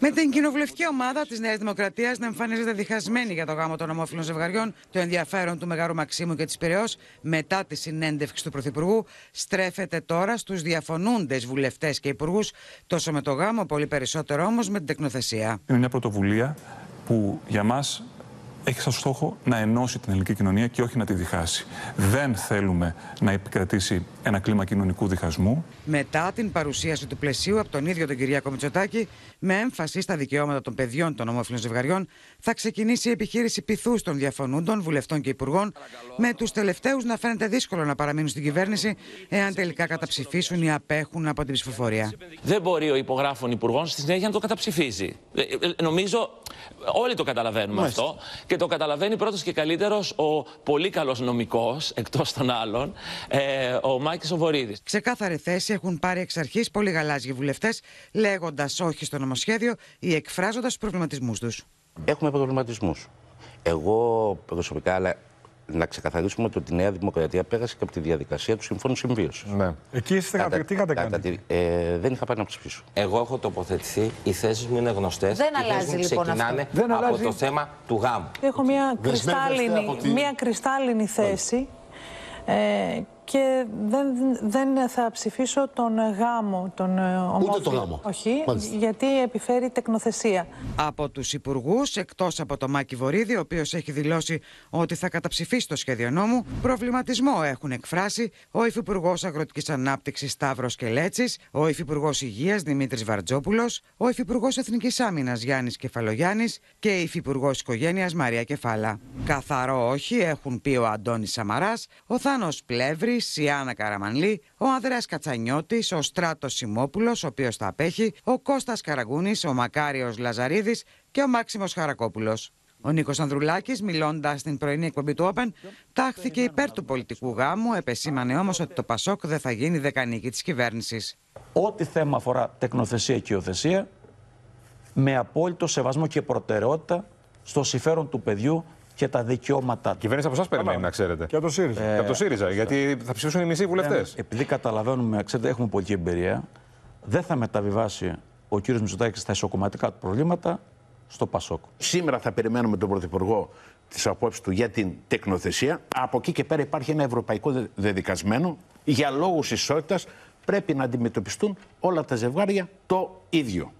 Με την κοινοβουλευτική ομάδα της Νέας Δημοκρατίας να εμφανίζεται διχασμένη για το γάμο των ομόφυλων ζευγαριών, το ενδιαφέρον του Μεγάρου Μαξίμου και της Πυραιός μετά τη συνέντευξη του Πρωθυπουργού στρέφεται τώρα στους διαφωνούντες βουλευτές και υπουργούς, τόσο με το γάμο, πολύ περισσότερο όμως με την τεκνοθεσία. Είναι μια πρωτοβουλία που για μας έχει σαν στόχο να ενώσει την ελληνική κοινωνία και όχι να τη διχάσει. Δεν θέλουμε να επικρατήσει ένα κλίμα κοινωνικού διχασμού. Μετά την παρουσίαση του πλαισίου από τον ίδιο τον κυρία Κομιτσοτάκη, με έμφαση στα δικαιώματα των παιδιών των ομόφυλων ζευγαριών, θα ξεκινήσει η επιχείρηση πυθούς των διαφωνούντων, βουλευτών και υπουργών, με τους τελευταίους να φαίνεται δύσκολο να παραμείνουν στην κυβέρνηση, εάν τελικά καταψηφίσουν ή απέχουν από την ψηφοφορία. Δεν μπορεί ο υπογράφων υπουργών στη συνέχεια να το καταψηφίζει. Ε, ε, νομίζω όλοι το καταλαβαίνουμε αυτό και το καταλαβαίνει πρώτος και καλύτερος ο πολύ καλός νομικός, εκτός των άλλων, ε, ο Μάκης Οβορίδη. Ξεκάθαρη θέση έχουν πάρει εξ αρχής πολύ γαλάζιοι βουλευτές, λέγοντας όχι στο νομοσχέδιο ή εκφράζοντας προβληματισμούς τους. Έχουμε προβληματισμούς. Εγώ προσωπικά, αλλά να ξεκαθαρίσουμε ότι η Νέα Δημοκρατία πέρασε και από τη διαδικασία του Συμφώνου Συμβίωσης. Ναι. Εκεί είστε κατά, τι είχατε Ε, δεν είχα πάει να ψηφίσω. Εγώ έχω τοποθετηθεί, οι θέσεις μου είναι γνωστές. Δεν αλλάζει λοιπόν ξεκινάνε δεν από το θέμα του γάμου. Έχω μια κρυστάλλινη, μια κρυστάλλινη θέση. Ε, και δεν, δεν θα ψηφίσω τον γάμο τον ε, ομόφυλο. Ούτε τον γάμο. Όχι, γιατί επιφέρει τεκνοθεσία. Από τους υπουργούς, εκτός από το Μάκη Βορύδη, ο οποίος έχει δηλώσει ότι θα καταψηφίσει το σχέδιο νόμου, προβληματισμό έχουν εκφράσει ο Υφυπουργός Αγροτικής Ανάπτυξης Σταύρος Κελέτσης, ο Υφυπουργός Υγείας Δημήτρης Βαρτζόπουλος, ο Υφυπουργός Εθνικής Άμυνας Γιάννης Κεφαλογιάννης και η Υφυπουργός Οικογένειας Μαρία Κεφάλα. Καθαρό όχι έχουν πει ο Αντώνης Σαμαράς, ο Θάνος Πλεύρη, Μόρις, η Καραμανλή, ο Ανδρέας Κατσανιώτης, ο Στράτος Σιμόπουλος, ο οποίος τα απέχει, ο Κώστας Καραγούνης, ο Μακάριος Λαζαρίδης και ο Μάξιμος Χαρακόπουλος. Ο Νίκος Ανδρουλάκης, μιλώντας στην πρωινή εκπομπή του Όπεν, τάχθηκε υπέρ του πολιτικού γάμου, επεσήμανε όμως ότι το Πασόκ δεν θα γίνει δεκανίκη της κυβέρνησης. Ό,τι θέμα αφορά τεχνοθεσία και υιοθεσία, με απόλυτο σεβασμό και προτεραιότητα στο συμφέρον του παιδιού και τα δικαιώματα Η κυβέρνηση από εσάς περιμένει, να ξέρετε. Και από το ΣΥΡΙΖΑ. Ε, και ε, από το ΣΥΡΙΖΑ, ε, γιατί θα ψηφίσουν οι μισοί βουλευτές. επειδή καταλαβαίνουμε, ξέρετε, έχουμε πολλή εμπειρία, δεν θα μεταβιβάσει ο κ. Μητσοτάκη τα ισοκομματικά του προβλήματα στο ΠΑΣΟΚ. Σήμερα θα περιμένουμε τον Πρωθυπουργό τι απόψει του για την τεκνοθεσία. Από εκεί και πέρα υπάρχει ένα ευρωπαϊκό δεδικασμένο. Για λόγους ισότητας πρέπει να αντιμετωπιστούν όλα τα ζευγάρια το ίδιο.